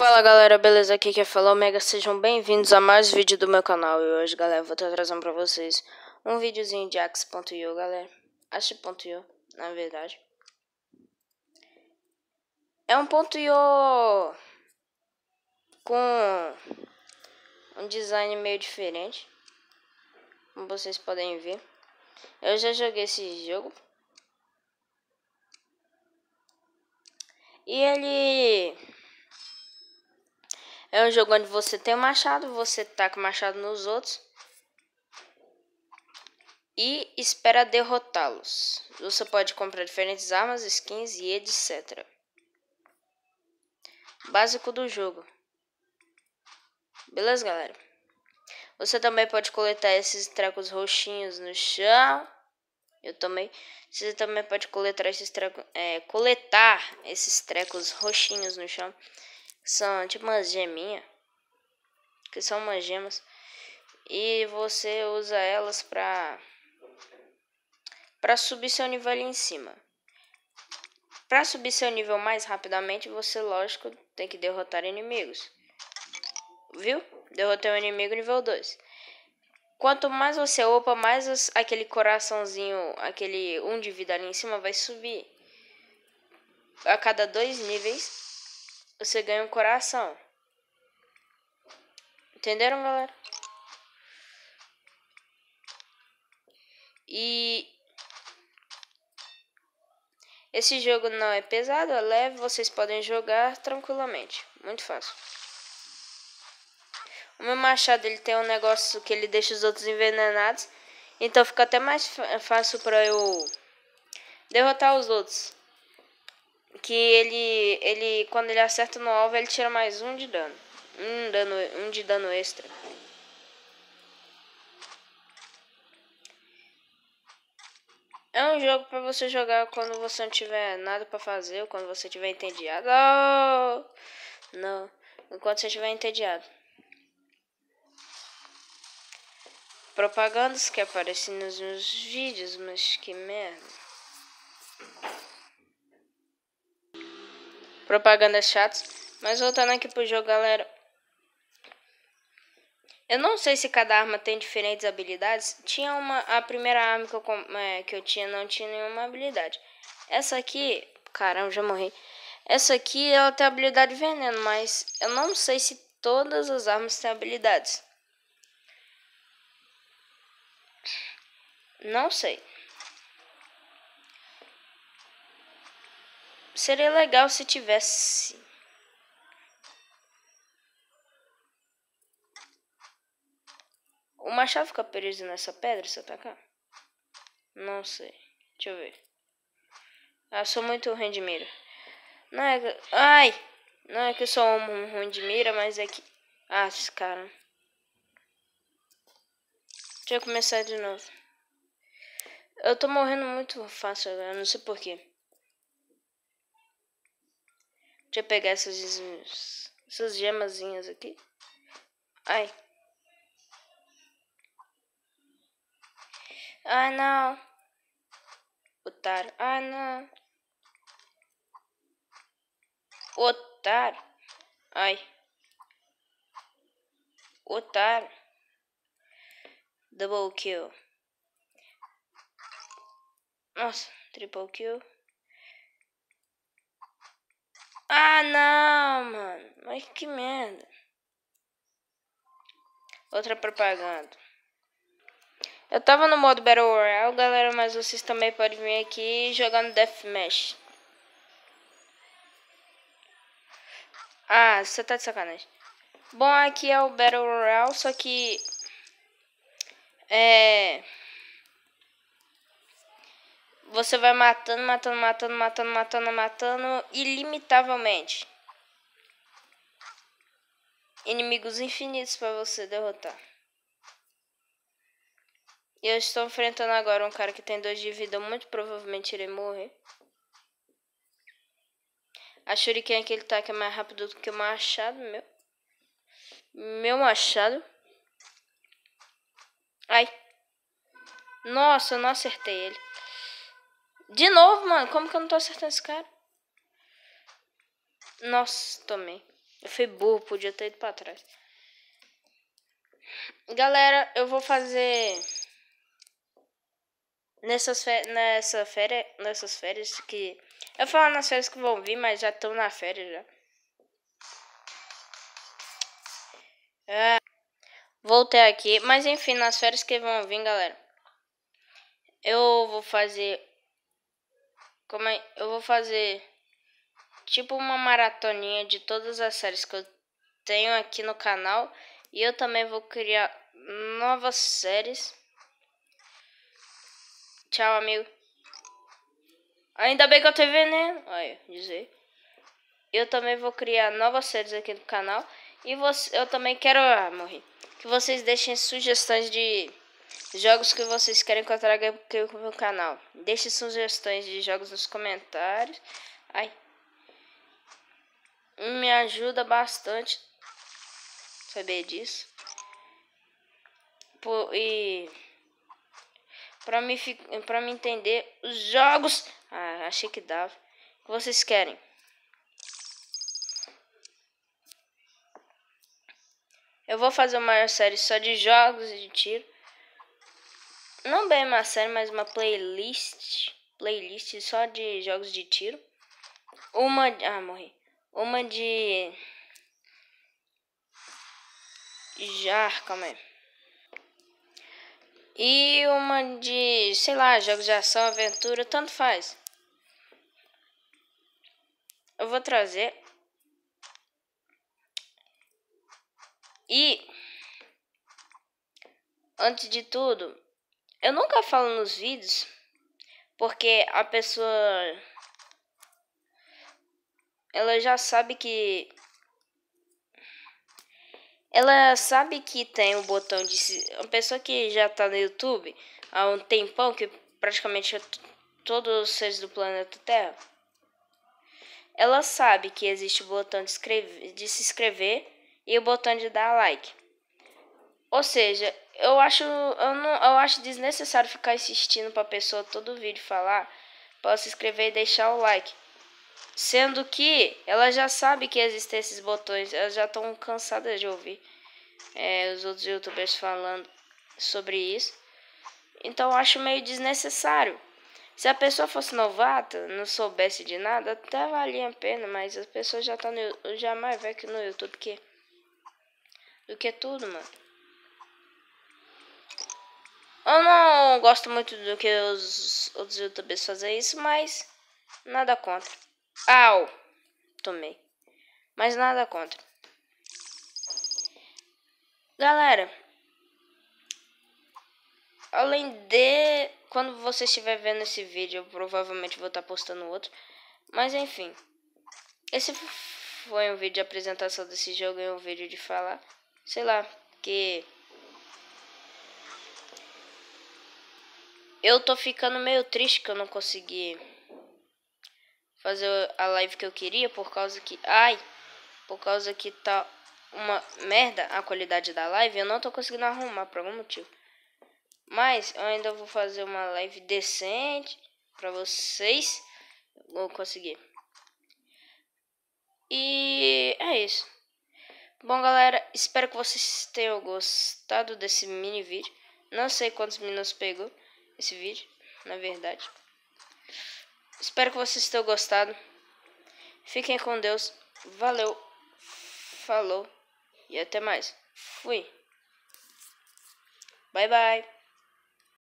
Fala galera, beleza? Aqui que é Fala Omega, sejam bem-vindos a mais vídeo do meu canal. E hoje, galera, vou estar trazendo pra vocês um videozinho de Axe.io, galera. Axe.io, na verdade. É um ponto .io com um design meio diferente, como vocês podem ver. Eu já joguei esse jogo. E ele é um jogo onde você tem um machado, você taca o machado nos outros e espera derrotá-los. Você pode comprar diferentes armas, skins e etc. Básico do jogo. Beleza, galera? Você também pode coletar esses trecos roxinhos no chão. Eu também. Você também pode coletar esses trecos, é, coletar esses trecos roxinhos no chão são tipo umas geminhas. Que são umas gemas. E você usa elas pra. para subir seu nível ali em cima. Pra subir seu nível mais rapidamente, você, lógico, tem que derrotar inimigos. Viu? Derrotei um inimigo nível 2. Quanto mais você opa, mais os, aquele coraçãozinho, aquele um de vida ali em cima vai subir. A cada dois níveis você ganha um coração. Entenderam, galera? E esse jogo não é pesado, é leve, vocês podem jogar tranquilamente, muito fácil. O meu machado ele tem um negócio que ele deixa os outros envenenados, então fica até mais fácil para eu derrotar os outros que ele, ele quando ele acerta no alvo, ele tira mais um de dano. Um, dano, um de dano extra. É um jogo para você jogar quando você não tiver nada para fazer ou quando você tiver entediado. Oh, não, enquanto você tiver entediado. Propagandas que aparecem nos meus vídeos, mas que merda propagandas é chatas. Mas voltando aqui pro jogo, galera. Eu não sei se cada arma tem diferentes habilidades. Tinha uma. A primeira arma que eu, é, que eu tinha não tinha nenhuma habilidade. Essa aqui. Caramba, já morri. Essa aqui ela tem habilidade de veneno, mas eu não sei se todas as armas têm habilidades. Não sei. Seria legal se tivesse. O machado fica preso nessa pedra se atacar? Não sei. Deixa eu ver. Ah, sou muito ruim de mira. Não é que... Ai! Não é que eu sou um ruim de mira, mas é que... Ah, esse cara. Deixa eu começar de novo. Eu tô morrendo muito fácil agora, não sei porquê. Deixa eu pegar essas, essas gemazinhas aqui. Ai. Ai, ah, não. Otário. Ai, ah, não. Otário. Ai. Otário. Double kill. Nossa, triple kill. Ah, não, mano. Mas que merda. Outra propaganda. Eu tava no modo Battle Royale, galera, mas vocês também podem vir aqui jogando Deathmatch. Ah, você tá de sacanagem. Bom, aqui é o Battle Royale, só que... É você vai matando, matando, matando, matando, matando, matando ilimitavelmente. Inimigos infinitos para você derrotar. E eu estou enfrentando agora um cara que tem dois de vida, muito provavelmente irei morrer. A shuriken que ele tá que é mais rápido do que o machado, meu. Meu machado. Ai. Nossa, eu não acertei ele. De novo, mano. Como que eu não tô acertando esse cara? Nossa, tomei. Eu fui burro, podia ter ido pra trás. Galera, eu vou fazer... Nessas férias, nessa férias, nessas férias que... Eu falo nas férias que vão vir, mas já estão na férias já. É. Voltei aqui, mas enfim, nas férias que vão vir, galera. Eu vou fazer como é, eu vou fazer tipo uma maratoninha de todas as séries que eu tenho aqui no canal. E eu também vou criar novas séries. Tchau, amigo. Ainda bem que eu tô veneno. Né? Olha, dizer. Eu também vou criar novas séries aqui no canal. E você, eu também quero ah, morrer. Que vocês deixem sugestões de Jogos que vocês querem que eu traga aqui pro meu canal. Deixe sugestões de jogos nos comentários. Ai. Me ajuda bastante saber disso. Por, e para me para me entender os jogos, ah, achei que dava. Que vocês querem? Eu vou fazer uma série só de jogos de tiro. Não bem uma série, mas uma playlist. Playlist só de jogos de tiro. Uma. De, ah, morri. Uma de. Já, calma aí. E uma de, sei lá, jogos de ação, aventura, tanto faz. Eu vou trazer. E antes de tudo, eu nunca falo nos vídeos porque a pessoa ela já sabe que ela sabe que tem um botão de uma pessoa que já tá no YouTube há um tempão que praticamente é todos os seres do planeta Terra. Ela sabe que existe o botão de, escrever, de se inscrever e o botão de dar like. Ou seja, eu acho eu não eu acho desnecessário ficar insistindo para pessoa todo vídeo falar para se inscrever e deixar o like sendo que ela já sabe que existem esses botões elas já estão cansadas de ouvir é, os outros youtubers falando sobre isso então eu acho meio desnecessário se a pessoa fosse novata não soubesse de nada até valia a pena mas as pessoas já estão tá já mais velho no YouTube que do que tudo mano eu não gosto muito do que os outros youtubers fazem isso, mas nada contra. Au! Tomei. Mas nada contra. Galera, além de quando você estiver vendo esse vídeo, eu provavelmente vou estar postando outro. Mas enfim, esse foi um vídeo de apresentação desse jogo e um vídeo de falar. Sei lá, que Eu tô ficando meio triste que eu não consegui fazer a live que eu queria por causa que. Ai! Por causa que tá uma merda a qualidade da live. Eu não tô conseguindo arrumar por algum motivo. Mas eu ainda vou fazer uma live decente pra vocês. Vou conseguir. E é isso. Bom, galera, espero que vocês tenham gostado desse mini vídeo. Não sei quantos minutos pegou esse vídeo, na verdade. Espero que vocês tenham gostado. Fiquem com Deus. Valeu. Falou. E até mais. Fui. Bye bye.